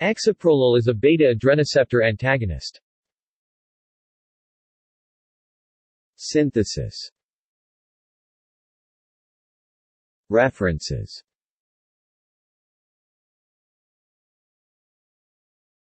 Axoprolol is a beta-adrenoceptor antagonist. Synthesis References